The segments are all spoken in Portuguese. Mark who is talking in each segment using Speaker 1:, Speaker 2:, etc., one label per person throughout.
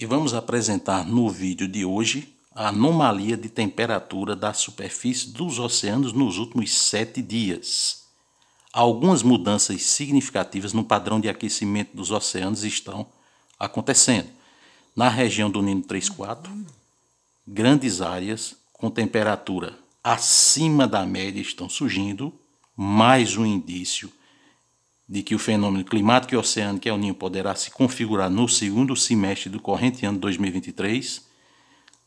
Speaker 1: e vamos apresentar no vídeo de hoje a anomalia de temperatura da superfície dos oceanos nos últimos sete dias. Algumas mudanças significativas no padrão de aquecimento dos oceanos estão acontecendo. Na região do Nino 34, grandes áreas com temperatura acima da média estão surgindo, mais um indício de que o fenômeno climático e oceânico El Ninho poderá se configurar no segundo semestre do corrente ano 2023,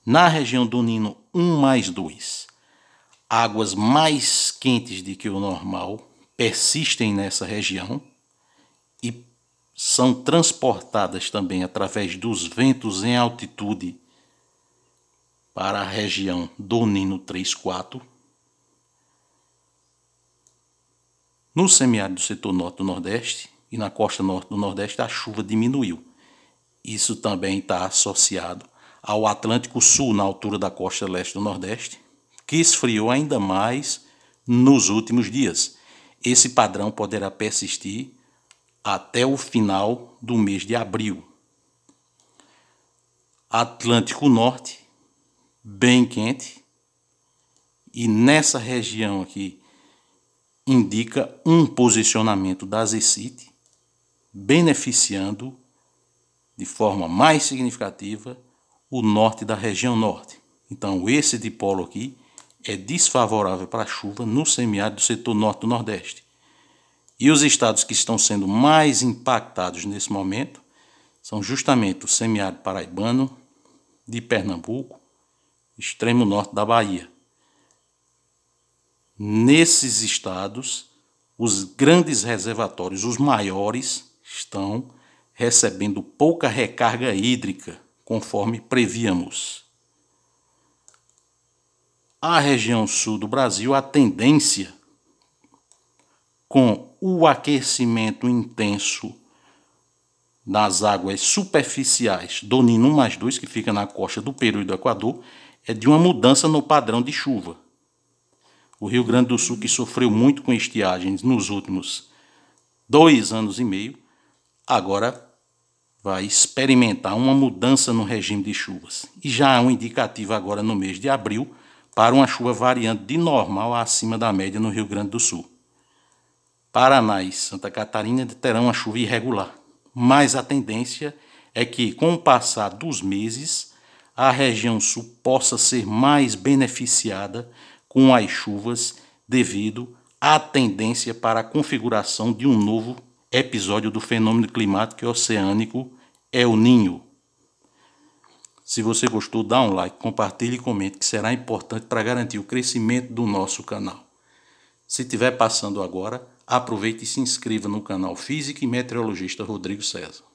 Speaker 1: na região do Nino 1 mais 2, águas mais quentes do que o normal persistem nessa região e são transportadas também através dos ventos em altitude para a região do Nino 3, 4, No semiárido do setor norte do Nordeste e na costa norte do Nordeste, a chuva diminuiu. Isso também está associado ao Atlântico Sul, na altura da costa leste do Nordeste, que esfriou ainda mais nos últimos dias. Esse padrão poderá persistir até o final do mês de abril. Atlântico Norte, bem quente, e nessa região aqui indica um posicionamento da Zecite, beneficiando de forma mais significativa o norte da região norte. Então, esse dipolo aqui é desfavorável para a chuva no semiárido do setor norte do nordeste. E os estados que estão sendo mais impactados nesse momento são justamente o semiárido paraibano, de Pernambuco, extremo norte da Bahia nesses estados, os grandes reservatórios, os maiores, estão recebendo pouca recarga hídrica, conforme prevíamos. A região sul do Brasil, a tendência, com o aquecimento intenso das águas superficiais do Nino mais 2, que fica na costa do Peru e do Equador, é de uma mudança no padrão de chuva o Rio Grande do Sul, que sofreu muito com estiagens nos últimos dois anos e meio, agora vai experimentar uma mudança no regime de chuvas. E já há um indicativo agora no mês de abril para uma chuva variando de normal acima da média no Rio Grande do Sul. Paraná e Santa Catarina terão uma chuva irregular, mas a tendência é que, com o passar dos meses, a região sul possa ser mais beneficiada com as chuvas devido à tendência para a configuração de um novo episódio do fenômeno climático oceânico El Ninho. Se você gostou, dá um like, compartilhe e comente, que será importante para garantir o crescimento do nosso canal. Se estiver passando agora, aproveite e se inscreva no canal Física e Meteorologista Rodrigo César.